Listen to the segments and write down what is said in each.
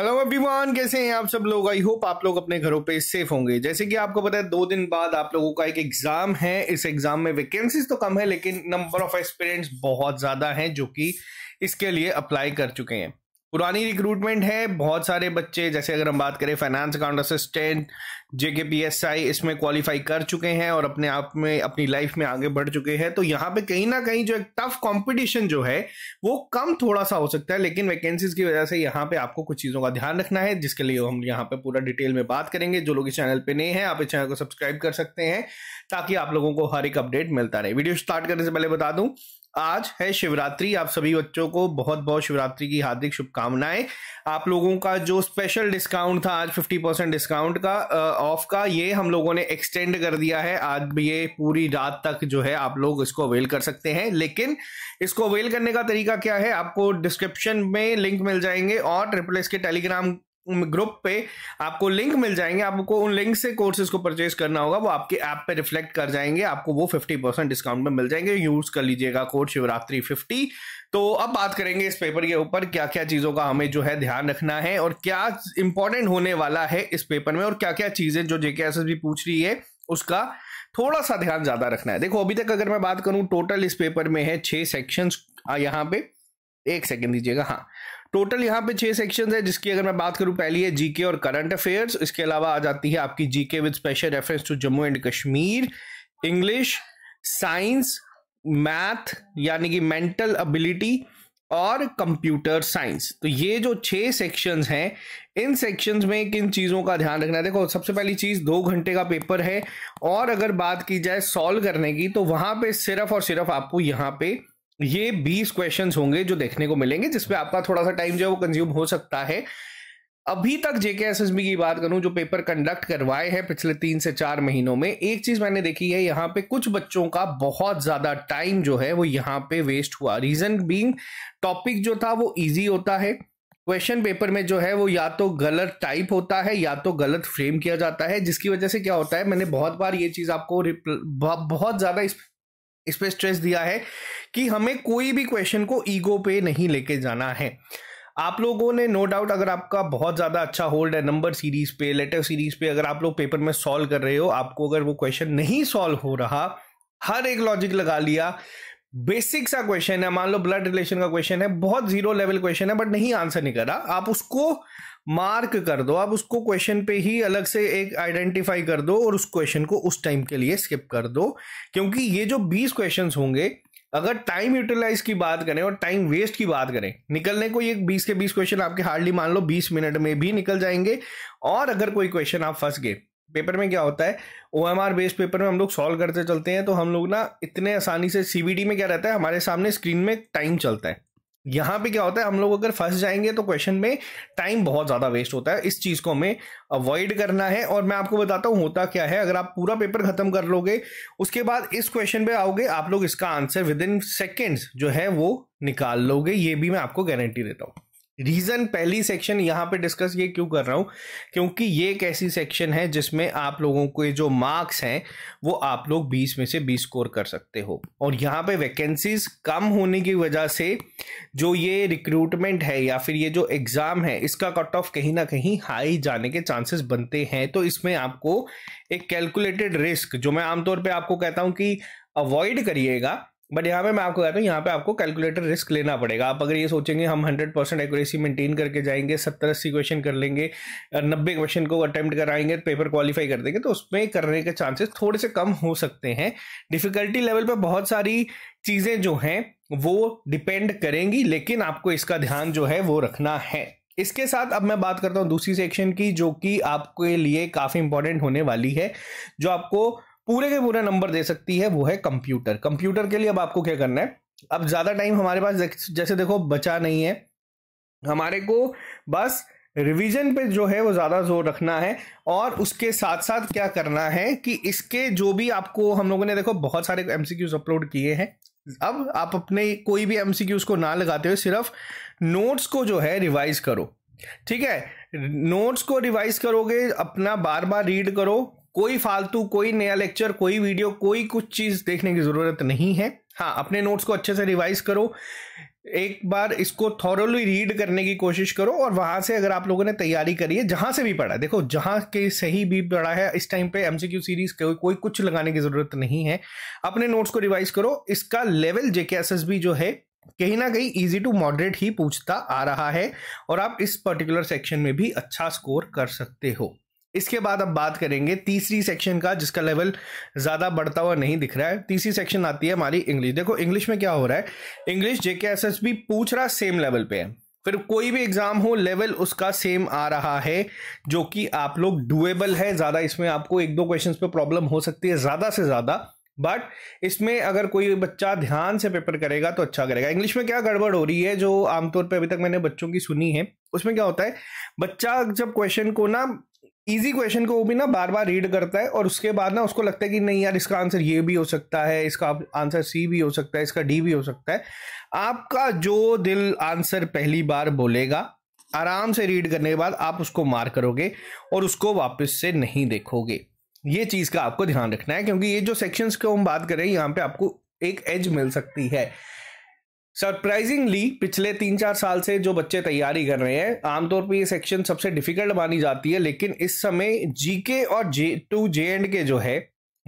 hello everyone कैसे हैं आप सब लोग आई होप आप लोग अपने घरों पे सेफ होंगे जैसे कि आपको पता है दो दिन बाद आप लोगों का एक एग्जाम है इस एग्जाम में वैकेंसीज तो कम है लेकिन नंबर ऑफ एक्सपीरियंस बहुत ज्यादा हैं जो कि इसके लिए अप्लाई कर चुके हैं पुरानी रिक्रूटमेंट है बहुत सारे बच्चे जैसे अगर हम बात करें फाइनेंस अकाउंट असिस्टेंट जे के पी एस आई इसमें क्वालिफाई कर चुके हैं और अपने आप में अपनी लाइफ में आगे बढ़ चुके हैं तो यहाँ पे कहीं ना कहीं जो एक टफ कंपटीशन जो है वो कम थोड़ा सा हो सकता है लेकिन वैकेंसीज की वजह से यहाँ पे आपको कुछ चीज़ों का ध्यान रखना है जिसके लिए हम यहाँ पे पूरा डिटेल में बात करेंगे जो लोग इस चैनल पर नए हैं आप इस चैनल को सब्सक्राइब कर सकते हैं ताकि आप लोगों को हर एक अपडेट मिलता रहे वीडियो स्टार्ट करने से पहले बता दूँ आज है शिवरात्रि आप सभी बच्चों को बहुत बहुत शिवरात्रि की हार्दिक शुभकामनाएं आप लोगों का जो स्पेशल डिस्काउंट था आज 50 परसेंट डिस्काउंट का ऑफ का ये हम लोगों ने एक्सटेंड कर दिया है आज भी ये पूरी रात तक जो है आप लोग इसको अवेल कर सकते हैं लेकिन इसको अवेल करने का तरीका क्या है आपको डिस्क्रिप्शन में लिंक मिल जाएंगे और ट्रिपल के टेलीग्राम ग्रुप पे आपको लिंक मिल जाएंगे आपको उन लिंक से कोर्सेज को परचेज करना होगा वो आपके ऐप पे रिफ्लेक्ट कर जाएंगे आपको वो फिफ्टी परसेंट डिस्काउंट में मिल जाएंगे यूज कर लीजिएगा कोड शिवरात्रि फिफ्टी तो अब बात करेंगे इस पेपर के ऊपर क्या क्या चीज़ों का हमें जो है ध्यान रखना है और क्या इंपॉर्टेंट होने वाला है इस पेपर में और क्या क्या चीज़ें जो जेके एस पूछ रही है उसका थोड़ा सा ध्यान ज़्यादा रखना है देखो अभी तक अगर मैं बात करूं टोटल इस पेपर में है छह सेक्शंस यहाँ पे एक सेकंड दीजिएगा हाँ टोटल यहाँ पे छह सेक्शंस है जिसकी अगर मैं बात करूँ पहली है जीके और करंट अफेयर्स इसके अलावा आ जाती है आपकी GK with special reference to Jammu and Kashmir English science math यानी कि मेंटल एबिलिटी और कंप्यूटर साइंस तो ये जो छह सेक्शंस हैं इन सेक्शंस में किन चीज़ों का ध्यान रखना है देखो सबसे पहली चीज़ दो घंटे का पेपर है और अगर बात की जाए सॉल्व करने की तो वहाँ पे सिर्फ और सिर्फ आपको यहाँ पे ये बीस क्वेश्चंस होंगे जो देखने को मिलेंगे जिसपे आपका थोड़ा सा टाइम जो है वो कंज्यूम हो सकता है अभी तक जेके एस एस बी की बात करूं जो पेपर कंडक्ट करवाए हैं पिछले तीन से चार महीनों में एक चीज मैंने देखी है यहाँ पे कुछ बच्चों का बहुत ज्यादा टाइम जो है वो यहाँ पे वेस्ट हुआ रीजन बींग टॉपिक जो था वो इजी होता है क्वेश्चन पेपर में जो है वो या तो गलत टाइप होता है या तो गलत फ्रेम किया जाता है जिसकी वजह से क्या होता है मैंने बहुत बार ये चीज आपको बहुत ज्यादा इस इस पर स्ट्रेस दिया है कि हमें कोई भी क्वेश्चन को ईगो पे नहीं लेके जाना है आप लोगों ने नो डाउट अगर आपका बहुत ज़्यादा अच्छा होल्ड है नंबर सीरीज पे लेटर सीरीज पे अगर आप लोग पेपर में सॉल्व कर रहे हो आपको अगर वो क्वेश्चन नहीं सॉल्व हो रहा हर एक लॉजिक लगा लिया बेसिक सा क्वेश्चन है मान लो ब्लड रिलेशन का क्वेश्चन है बहुत जीरो लेवल क्वेश्चन है बट नहीं आंसर नहीं करा आप उसको मार्क कर दो आप उसको क्वेश्चन पे ही अलग से एक आइडेंटिफाई कर दो और उस क्वेश्चन को उस टाइम के लिए स्किप कर दो क्योंकि ये जो बीस क्वेश्चन होंगे अगर टाइम यूटिलाइज की बात करें और टाइम वेस्ट की बात करें निकलने को ये 20 के 20 क्वेश्चन आपके हार्डली मान लो 20 मिनट में भी निकल जाएंगे और अगर कोई क्वेश्चन आप फंस गए पेपर में क्या होता है O M R based paper में हम लोग सॉल्व करते चलते हैं तो हम लोग ना इतने आसानी से सीबीडी में क्या रहता है हमारे सामने स्क्रीन में टाइम चलता है यहाँ पे क्या होता है हम लोग अगर फंस जाएंगे तो क्वेश्चन में टाइम बहुत ज़्यादा वेस्ट होता है इस चीज़ को हमें अवॉइड करना है और मैं आपको बताता हूँ होता क्या है अगर आप पूरा पेपर ख़त्म कर लोगे उसके बाद इस क्वेश्चन पे आओगे आप लोग इसका आंसर विद इन सेकेंड्स जो है वो निकाल लोगे ये भी मैं आपको गारंटी देता हूँ रीजन पहली सेक्शन यहाँ पे डिस्कस ये क्यों कर रहा हूँ क्योंकि ये एक ऐसी सेक्शन है जिसमें आप लोगों के जो मार्क्स हैं वो आप लोग 20 में से 20 स्कोर कर सकते हो और यहाँ पे वैकेंसीज कम होने की वजह से जो ये रिक्रूटमेंट है या फिर ये जो एग्ज़ाम है इसका कट ऑफ कहीं ना कहीं हाई जाने के चांसेस बनते हैं तो इसमें आपको एक कैलकुलेटेड रिस्क जो मैं आमतौर पर आपको कहता हूँ कि अवॉइड करिएगा बट यहाँ पे मैं आपको कहता हूँ यहाँ पे आपको कैलकुलेटर रिस्क लेना पड़ेगा आप अगर ये सोचेंगे हम 100 परसेंट एक्यूरेसी मेंटेन करके जाएंगे सत्तर अस्सी क्वेश्चन कर लेंगे नब्बे क्वेश्चन को अटेम्प्ट कराएंगे पेपर क्वालिफाई कर देंगे तो उसमें करने के चांसेस थोड़े से कम हो सकते हैं डिफिकल्टी लेवल पर बहुत सारी चीज़ें जो हैं वो डिपेंड करेंगी लेकिन आपको इसका ध्यान जो है वो रखना है इसके साथ अब मैं बात करता हूँ दूसरी सेक्शन की जो कि आपके लिए काफ़ी इंपॉर्टेंट होने वाली है जो आपको पूरे के पूरे नंबर दे सकती है वो है कंप्यूटर कंप्यूटर के लिए अब आपको क्या करना है अब ज्यादा टाइम हमारे पास जैसे देखो बचा नहीं है हमारे को बस रिवीजन पे जो है वो ज़्यादा जोर रखना है और उसके साथ साथ क्या करना है कि इसके जो भी आपको हम लोगों ने देखो बहुत सारे एम अपलोड किए हैं अब आप अपने कोई भी एम को ना लगाते हो सिर्फ नोट्स को जो है रिवाइज करो ठीक है नोट्स को रिवाइज करोगे अपना बार बार रीड करो कोई फालतू कोई नया लेक्चर कोई वीडियो कोई कुछ चीज देखने की जरूरत नहीं है हाँ अपने नोट्स को अच्छे से रिवाइज करो एक बार इसको थॉरली रीड करने की कोशिश करो और वहां से अगर आप लोगों ने तैयारी करी है जहां से भी पढ़ा देखो जहां के सही भी पढ़ा है इस टाइम पे एमसीक्यू सीरीज को, कोई कुछ लगाने की जरूरत नहीं है अपने नोट्स को रिवाइज करो इसका लेवल जेके एस जो है कहीं ना कहीं इजी टू मॉडरेट ही पूछता आ रहा है और आप इस पर्टिकुलर सेक्शन में भी अच्छा स्कोर कर सकते हो इसके बाद अब बात करेंगे तीसरी सेक्शन का जिसका लेवल ज़्यादा बढ़ता हुआ नहीं दिख रहा है तीसरी सेक्शन आती है हमारी इंग्लिश देखो इंग्लिश में क्या हो रहा है English J K S S B पूछ रहा सेम लेवल पे है फिर कोई भी एग्ज़ाम हो लेवल उसका सेम आ रहा है जो कि आप लोग डुएबल है ज़्यादा इसमें आपको एक दो क्वेश्चन पे प्रॉब्लम हो सकती है ज़्यादा से ज़्यादा बट इसमें अगर कोई बच्चा ध्यान से पेपर करेगा तो अच्छा करेगा इंग्लिश में क्या गड़बड़ हो रही है जो आमतौर पर अभी तक मैंने बच्चों की सुनी है उसमें क्या होता है बच्चा जब क्वेश्चन को ना इजी क्वेश्चन को वो भी ना बार बार रीड करता है और उसके बाद ना उसको लगता है कि नहीं यार इसका आंसर ये भी हो सकता है इसका आंसर सी भी हो सकता है इसका डी भी हो सकता है आपका जो दिल आंसर पहली बार बोलेगा आराम से रीड करने के बाद आप उसको मार करोगे और उसको वापस से नहीं देखोगे ये चीज़ का आपको ध्यान रखना है क्योंकि ये जो सेक्शंस को हम बात करें यहाँ पे आपको एक एज मिल सकती है सरप्राइजिंगली पिछले तीन चार साल से जो बच्चे तैयारी कर रहे हैं आमतौर पर ये सेक्शन सबसे डिफिकल्ट मानी जाती है लेकिन इस समय जीके और जे टू जे एंड के जो है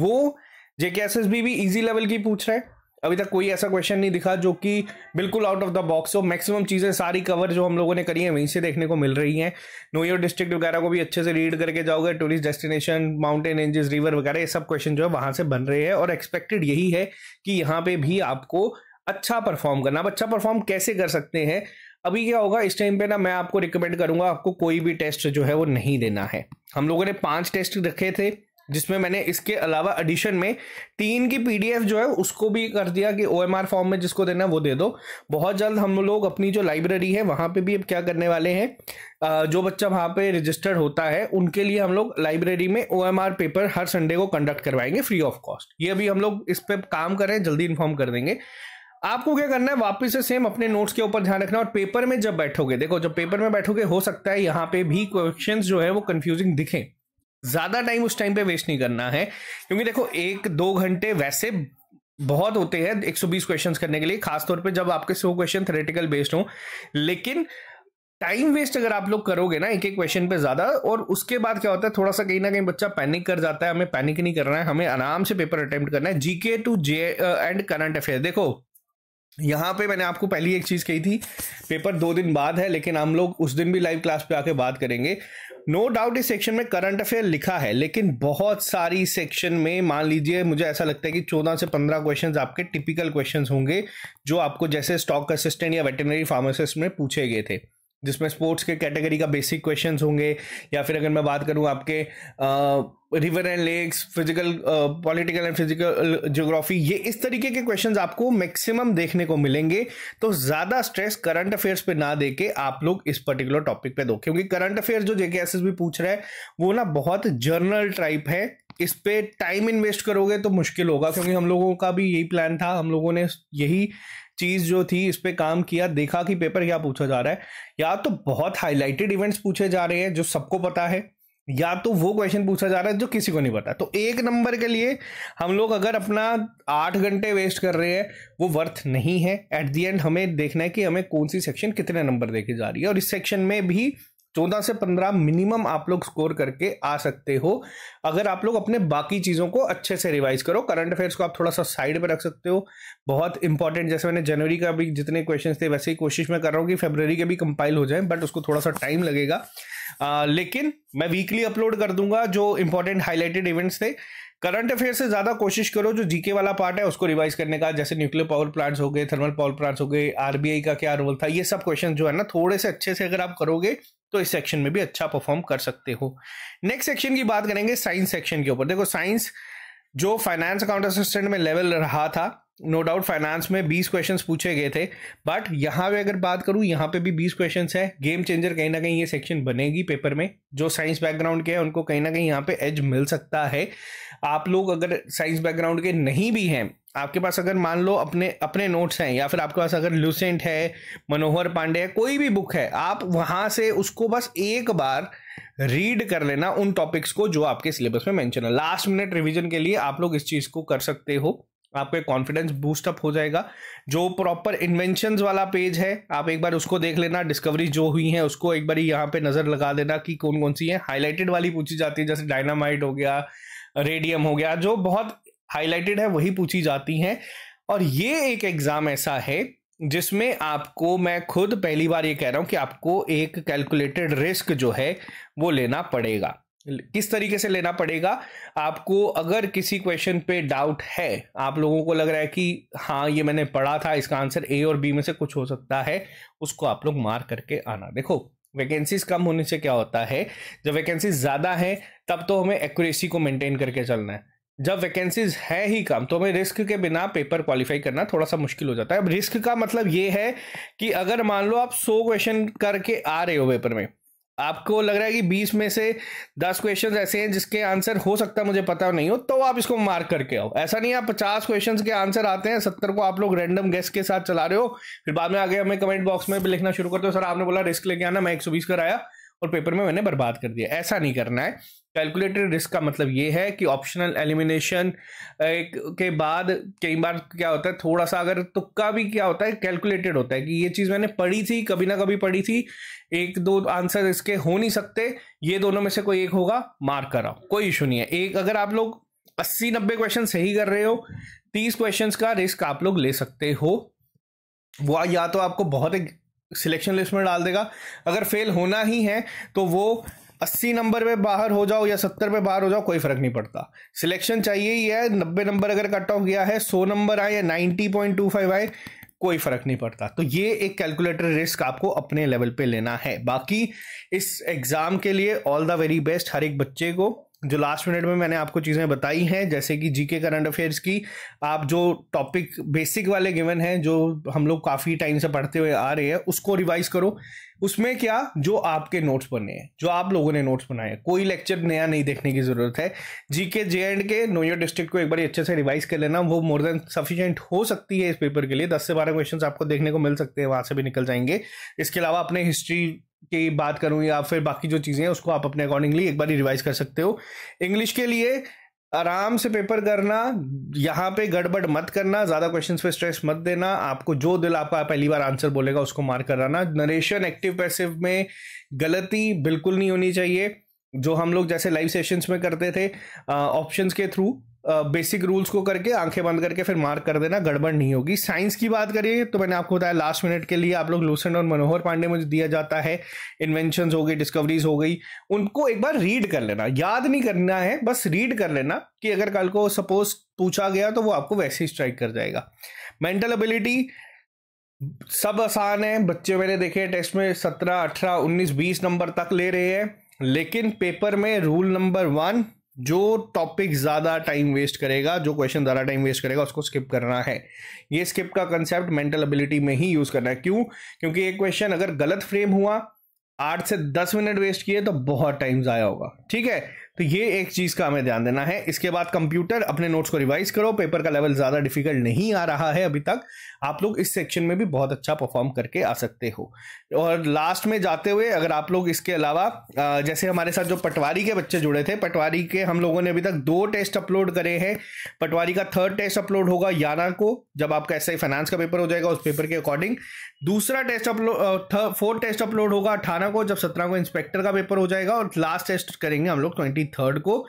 वो जेके एस एस बी भी ईजी लेवल की पूछ रहे हैं अभी तक कोई ऐसा क्वेश्चन नहीं दिखा जो कि बिल्कुल आउट ऑफ द बॉक्स हो मैक्सिमम चीज़ें सारी कवर जो हम लोगों ने करी है वहीं से देखने को मिल रही हैं नो योर डिस्ट्रिक्ट वगैरह को भी अच्छे से रीड करके जाओगे tourist destination mountain ranges river वगैरह ये सब क्वेश्चन जो है वहाँ से बन रहे हैं और एक्सपेक्टेड यही है कि यहाँ पे भी आपको अच्छा परफॉर्म करना आप अच्छा परफॉर्म कैसे कर सकते हैं अभी क्या होगा इस टाइम पे ना मैं आपको रिकमेंड करूंगा आपको कोई भी टेस्ट जो है वो नहीं देना है हम लोगों ने पांच टेस्ट रखे थे जिसमें मैंने इसके अलावा एडिशन में तीन की पीडीएफ जो है उसको भी कर दिया कि ओएमआर फॉर्म में जिसको देना है वो दे दो बहुत जल्द हम लोग अपनी जो लाइब्रेरी है वहाँ पे भी अब क्या करने वाले हैं जो बच्चा वहाँ पे रजिस्टर्ड होता है उनके लिए हम लोग लाइब्रेरी में ओएमआर पेपर हर संडे को कंडक्ट करवाएंगे फ्री ऑफ कॉस्ट ये अभी हम लोग इस पर काम करें जल्दी इन्फॉर्म कर देंगे आपको क्या करना है वापस से सेम अपने नोट्स के ऊपर ध्यान रखना और पेपर में जब बैठोगे देखो जब पेपर में बैठोगे हो सकता है यहाँ पे भी क्वेश्चन जो है वो कंफ्यूजिंग दिखे ज्यादा टाइम उस टाइम पे वेस्ट नहीं करना है क्योंकि देखो एक दो घंटे वैसे बहुत होते हैं 120 क्वेश्चंस करने के लिए खासतौर पे जब आपके सो क्वेश्चन थेरेटिकल बेस्ड हो लेकिन टाइम वेस्ट अगर आप लोग करोगे ना एक एक क्वेश्चन पे ज्यादा और उसके बाद क्या होता है थोड़ा सा कहीं ना कहीं बच्चा पैनिक कर जाता है हमें पैनिक नहीं करना है हमें आराम से पेपर अटेम्प्ट करना है GK to J and current affair देखो यहाँ पे मैंने आपको पहली एक चीज़ कही थी पेपर दो दिन बाद है लेकिन हम लोग उस दिन भी लाइव क्लास पे आके बात करेंगे नो डाउट इस सेक्शन में करंट अफेयर लिखा है लेकिन बहुत सारी सेक्शन में मान लीजिए मुझे ऐसा लगता है कि चौदह से पंद्रह क्वेश्चन आपके टिपिकल क्वेश्चन होंगे जो आपको जैसे स्टॉक असिस्टेंट या वेटनरी फार्मासिस्ट में पूछे गए थे जिसमें स्पोर्ट्स के कैटेगरी का बेसिक क्वेश्चंस होंगे या फिर अगर मैं बात करूं आपके river and lakes physical political and physical geography ये इस तरीके के क्वेश्चंस आपको मैक्सिमम देखने को मिलेंगे तो ज़्यादा स्ट्रेस करंट अफेयर्स पे ना दे के आप लोग इस पर्टिकुलर टॉपिक पे दो क्योंकि करंट अफेयर्स जो जेके एस भी पूछ रहा है वो ना बहुत जर्नल टाइप है इस पे टाइम इन्वेस्ट करोगे तो मुश्किल होगा क्योंकि हम लोगों का भी यही प्लान था हम लोगों ने यही चीज जो थी इस पर काम किया देखा कि पेपर क्या पूछा जा रहा है या तो बहुत हाईलाइटेड इवेंट्स पूछे जा रहे हैं जो सबको पता है या तो वो क्वेश्चन पूछा जा रहा है जो किसी को नहीं पता तो एक नंबर के लिए हम लोग अगर अपना आठ घंटे वेस्ट कर रहे हैं वो वर्थ नहीं है एट दी एंड हमें देखना है कि हमें कौन सी सेक्शन कितने नंबर देखी जा रही है और इस सेक्शन में भी चौदह से पंद्रह मिनिमम आप लोग स्कोर करके आ सकते हो अगर आप लोग अपने बाकी चीज़ों को अच्छे से रिवाइज करो करंट अफेयर्स को आप थोड़ा सा साइड पर रख सकते हो बहुत इंपॉर्टेंट जैसे मैंने जनवरी का भी जितने क्वेश्चन थे वैसे ही कोशिश मैं कर रहा हूँ कि फेबररी के भी कंपाइल हो जाए बट उसको थोड़ा सा टाइम लगेगा आ, लेकिन मैं वीकली अपलोड कर दूंगा जो इंपॉर्टेंट हाईलाइटेड इवेंट्स थे करंट अफेयर से ज्यादा कोशिश करो जो जीके वाला पार्ट है उसको रिवाइज करने का जैसे न्यूक्लियर पावर प्लांट्स हो गए थर्मल पावर प्लांट्स हो गए आरबीआई का क्या रोल था ये सब क्वेश्चन जो है ना थोड़े से अच्छे से अगर आप करोगे तो इस सेक्शन में भी अच्छा परफॉर्म कर सकते हो नेक्स्ट सेक्शन की बात करेंगे साइंस सेक्शन के ऊपर देखो साइंस जो फाइनेंस अकाउंट असिस्टेंट में लेवल रहा था नो डाउट फाइनेंस में 20 क्वेश्चंस पूछे गए थे बट यहाँ पे अगर बात करूँ यहाँ पे भी 20 क्वेश्चंस है गेम चेंजर कहीं ना कहीं ये सेक्शन बनेगी पेपर में जो साइंस बैकग्राउंड के हैं उनको कहीं ना कहीं यहाँ पे एज मिल सकता है आप लोग अगर साइंस बैकग्राउंड के नहीं भी हैं आपके पास अगर मान लो अपने अपने नोट्स हैं या फिर आपके पास अगर लूसेंट है मनोहर पांडे है कोई भी बुक है आप वहां से उसको बस एक बार रीड कर लेना उन टॉपिक्स को जो आपके सिलेबस में मेंशन है लास्ट मिनट रिवीजन के लिए आप लोग इस चीज को कर सकते हो आपके कॉन्फिडेंस बूस्ट अप हो जाएगा जो प्रॉपर इन्वेंशन वाला पेज है आप एक बार उसको देख लेना डिस्कवरी जो हुई है उसको एक बार यहाँ पे नज़र लगा देना कि कौन कौन सी है हाईलाइटेड वाली पूछी जाती है जैसे डायनामाइट हो गया रेडियम हो गया जो बहुत हाईलाइटेड है वही पूछी जाती हैं और ये एक एग्ज़ाम ऐसा है जिसमें आपको मैं खुद पहली बार ये कह रहा हूँ कि आपको एक कैलकुलेटेड रिस्क जो है वो लेना पड़ेगा किस तरीके से लेना पड़ेगा आपको अगर किसी क्वेश्चन पे डाउट है आप लोगों को लग रहा है कि हाँ ये मैंने पढ़ा था इसका आंसर ए और बी में से कुछ हो सकता है उसको आप लोग मार करके आना देखो वैकेंसीज कम होने से क्या होता है जब वैकेंसीज ज़्यादा है तब तो हमें एक्यूरेसी को मेंटेन करके चलना है जब वैकेंसीज है ही कम तो हमें रिस्क के बिना पेपर क्वालिफाई करना थोड़ा सा मुश्किल हो जाता है अब रिस्क का मतलब ये है कि अगर मान लो आप सौ क्वेश्चन करके आ रहे हो पेपर में आपको लग रहा है कि बीस में से दस क्वेश्चन ऐसे हैं जिसके आंसर हो सकता है मुझे पता नहीं हो तो आप इसको मार्क करके आओ ऐसा नहीं है पचास क्वेश्चन के आंसर आते हैं सत्तर को आप लोग रैंडम गेस के साथ चला रहे हो फिर बाद में आगे हमें कमेंट बॉक्स में भी लिखना शुरू करते हो सर आपने बोला रिस्क लेके आना मैं एक सौ बीस कराया और पेपर में मैंने बर्बाद कर दिया ऐसा नहीं करना है कैलकुलेटेड रिस्क का मतलब ये है कि ऑप्शनल एलिमिनेशन के बाद कई बार क्या होता है थोड़ा सा अगर तुक्का भी क्या होता है कैलकुलेटेड होता है कि ये चीज़ मैंने पढ़ी थी कभी ना कभी पढ़ी थी एक दो आंसर इसके हो नहीं सकते ये दोनों में से कोई एक होगा मार्क कराओ कोई इशू नहीं है एक अगर आप लोग अस्सी नब्बे क्वेश्चन सही कर रहे हो तीस क्वेश्चन का रिस्क आप लोग ले सकते हो वो या तो आपको बहुत सिलेक्शन लिस्ट में डाल देगा अगर फेल होना ही है तो वो अस्सी नंबर पे बाहर हो जाओ या सत्तर पे बाहर हो जाओ कोई फर्क नहीं पड़ता सिलेक्शन चाहिए ही है नब्बे नंबर अगर कट ऑफ गया है सौ नंबर आए या नाइन्टी पॉइंट टू फाइव आए कोई फर्क नहीं पड़ता तो ये एक कैलकुलेटर रिस्क आपको अपने लेवल पे लेना है बाकी इस एग्जाम के लिए ऑल द वेरी बेस्ट हर एक बच्चे को जो लास्ट मिनट में मैंने आपको चीज़ें बताई हैं जैसे कि जीके करंट अफेयर्स की आप जो टॉपिक बेसिक वाले गिवन हैं जो हम लोग काफ़ी टाइम से पढ़ते हुए आ रहे हैं उसको रिवाइज करो उसमें क्या जो आपके नोट्स बने हैं जो आप लोगों ने नोट्स बनाए हैं कोई लेक्चर नया नहीं देखने की ज़रूरत है G K J and K know your district को एक बार अच्छे से रिवाइज कर लेना वो मोर देन सफिशियंट हो सकती है इस पेपर के लिए दस से बारह क्वेश्चन आपको देखने को मिल सकते हैं वहाँ से भी निकल जाएंगे इसके अलावा अपने हिस्ट्री की बात करूं या फिर बाकी जो चीज़ें हैं उसको आप अपने अकॉर्डिंगली एक बार रिवाइज कर सकते हो इंग्लिश के लिए आराम से पेपर करना यहाँ पे गड़बड़ मत करना ज़्यादा क्वेश्चंस पे स्ट्रेस मत देना आपको जो दिल आपका पहली बार आंसर बोलेगा उसको मार्क कराना नरेशन एक्टिव पैसिव में गलती बिल्कुल नहीं होनी चाहिए जो हम लोग जैसे लाइव सेशंस में करते थे ऑप्शंस के थ्रू बेसिक रूल्स को करके आंखें बंद करके फिर मार्क कर देना गड़बड़ नहीं होगी साइंस की बात करिए तो मैंने आपको बताया लास्ट मिनट के लिए आप लोग लूसेंट और मनोहर पांडे मुझे दिया जाता है इन्वेंशन हो गई डिस्कवरीज हो गई उनको एक बार रीड कर लेना याद नहीं करना है बस रीड कर लेना कि अगर कल को सपोज पूछा गया तो वो आपको वैसे ही स्ट्राइक कर जाएगा मेंटल एबिलिटी सब आसान है बच्चे मैंने देखे टेस्ट में सत्रह अठारह उन्नीस बीस नंबर तक ले रहे हैं लेकिन पेपर में रूल नंबर वन जो टॉपिक ज़्यादा टाइम वेस्ट करेगा जो क्वेश्चन ज़्यादा टाइम वेस्ट करेगा उसको स्किप करना है ये स्किप का कंसेप्ट मेंटल एबिलिटी में ही यूज़ करना है क्यों क्योंकि एक क्वेश्चन अगर गलत फ्रेम हुआ आठ से दस मिनट वेस्ट किए तो बहुत टाइम ज़ाया होगा ठीक है तो ये एक चीज़ का हमें ध्यान देना है इसके बाद कंप्यूटर अपने नोट्स को रिवाइज करो पेपर का लेवल ज़्यादा डिफिकल्ट नहीं आ रहा है अभी तक आप लोग इस सेक्शन में भी बहुत अच्छा परफॉर्म करके आ सकते हो और लास्ट में जाते हुए अगर आप लोग इसके अलावा जैसे हमारे साथ जो पटवारी के बच्चे जुड़े थे पटवारी के हम लोगों ने अभी तक दो टेस्ट अपलोड करे हैं पटवारी का थर्ड टेस्ट अपलोड होगा याना को जब आपका एस फाइनेंस का पेपर हो जाएगा उस पेपर के अकॉर्डिंग दूसरा test upload fourth test upload होगा अठारह को जब सत्रह को इंस्पेक्टर का पेपर हो जाएगा और लास्ट टेस्ट करेंगे हम लोग ट्वेंटी ट्वेंटी थर्ड को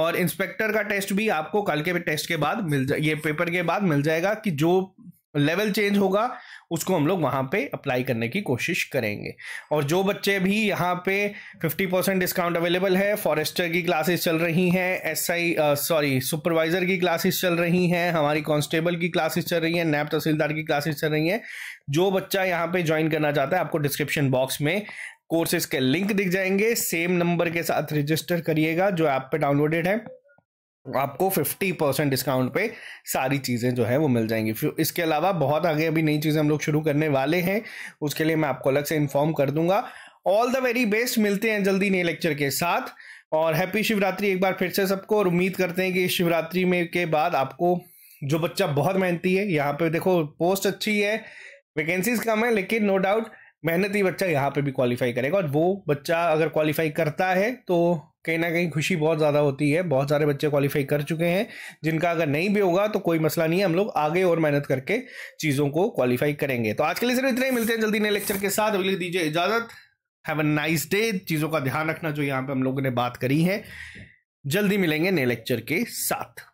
और इंस्पेक्टर का टेस्ट भी आपको कल के टेस्ट के बाद मिल जाए ये पेपर के बाद मिल जाएगा कि जो लेवल चेंज होगा उसको हम लोग वहाँ पे अप्लाई करने की कोशिश करेंगे और जो बच्चे भी यहाँ पे 50 परसेंट डिस्काउंट अवेलेबल है फॉरेस्टर की क्लासेस चल रही हैं एसआई सॉरी सुपरवाइज़र की क्लासेस चल रही हैं हमारी कांस्टेबल की क्लासेस चल रही हैं नैब तहसीलदार की क्लासेस चल रही हैं जो बच्चा यहाँ पे ज्वाइन करना चाहता है आपको डिस्क्रिप्शन बॉक्स में कोर्सेज के लिंक दिख जाएंगे सेम नंबर के साथ रजिस्टर करिएगा जो ऐप पे डाउनलोडेड है आपको 50 परसेंट डिस्काउंट पे सारी चीज़ें जो है वो मिल जाएंगी फिर इसके अलावा बहुत आगे अभी नई चीज़ें हम लोग शुरू करने वाले हैं उसके लिए मैं आपको अलग से इन्फॉर्म कर दूंगा ऑल द वेरी बेस्ट मिलते हैं जल्दी नए लेक्चर के साथ और हैप्पी शिवरात्रि एक बार फिर से सबको और उम्मीद करते हैं कि शिवरात्रि में के बाद आपको जो बच्चा बहुत मेहनती है यहाँ पे देखो पोस्ट अच्छी है वैकेंसीज कम है लेकिन नो डाउट मेहनती बच्चा यहाँ पे भी क्वालिफाई करेगा और वो बच्चा अगर क्वालिफाई करता है तो कहीं ना कहीं खुशी बहुत ज़्यादा होती है बहुत सारे बच्चे क्वालिफाई कर चुके हैं जिनका अगर नहीं भी होगा तो कोई मसला नहीं है हम लोग आगे और मेहनत करके चीज़ों को क्वालिफाई करेंगे तो आज के लिए सिर्फ इतना ही मिलते हैं जल्दी नए लेक्चर के साथ अगली दीजिए इजाज़त हैव अ नाइस डे चीज़ों का ध्यान रखना जो यहाँ पे हम लोगों ने बात करी है जल्दी मिलेंगे नए लेक्चर के साथ